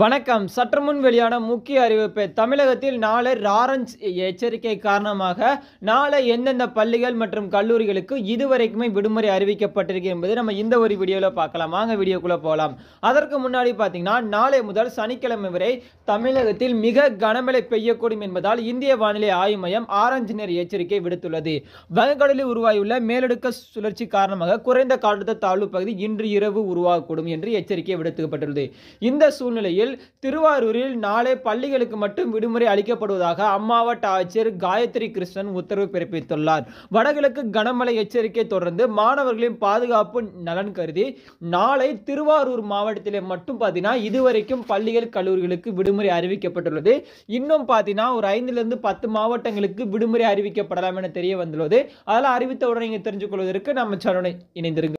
வணக்கம் சற்று முன் வெளியான முக்கிய அறிவிப்பு தமிழகத்தில் நாளை ராரஞ்ச் எச்சரிக்கை காரணமாக நாளை எந்தெந்த பள்ளிகள் மற்றும் கல்லூரிகளுக்கு இதுவரைக்குமே விடுமுறை அறிவிக்கப்பட்டிருக்கு என்பதை நம்ம இந்த ஒரு வீடியோவில் பார்க்கலாம் வாங்க வீடியோக்குள்ளே போகலாம் அதற்கு முன்னாடி பார்த்தீங்கன்னா நாளை முதல் சனிக்கிழமை வரை தமிழகத்தில் மிக கனமழை பெய்யக்கூடும் என்பதால் இந்திய வானிலை ஆய்வு மையம் ஆரஞ்சு நேர் எச்சரிக்கை விடுத்துள்ளது வங்கக்கடலில் உருவாகியுள்ள மேலடுக்க சுழற்சி காரணமாக குறைந்த காற்றழுத்த தாழ்வு பகுதி இன்று இரவு உருவாகக்கூடும் என்று எச்சரிக்கை விடுத்துக்கப்பட்டுள்ளது இந்த சூழ்நிலையில் நிலையில் திருவாரூரில் நாளை பள்ளிகளுக்கு மட்டும் விடுமுறை அளிக்கப்படுவதாக அம்மாவட்ட ஆட்சியர் காயத்ரி கிருஷ்ணன் உத்தரவு பிறப்பித்துள்ளார் வடகிழக்கு கனமழை எச்சரிக்கை தொடர்ந்து மாணவர்களின் பாதுகாப்பு நலன் கருதி நாளை திருவாரூர் மாவட்டத்திலே மட்டும் பார்த்தீங்கன்னா இதுவரைக்கும் பள்ளிகள் கல்லூரிகளுக்கு விடுமுறை அறிவிக்கப்பட்டுள்ளது இன்னும் பார்த்தீங்கன்னா ஒரு ஐந்துலேருந்து பத்து மாவட்டங்களுக்கு விடுமுறை அறிவிக்கப்படலாம் என தெரிய வந்துள்ளது அதெல்லாம் அறிவித்தவுடன் நீங்கள் தெரிஞ்சுக்கொள்வதற்கு நம்ம சேனலை இணைந்திருங்க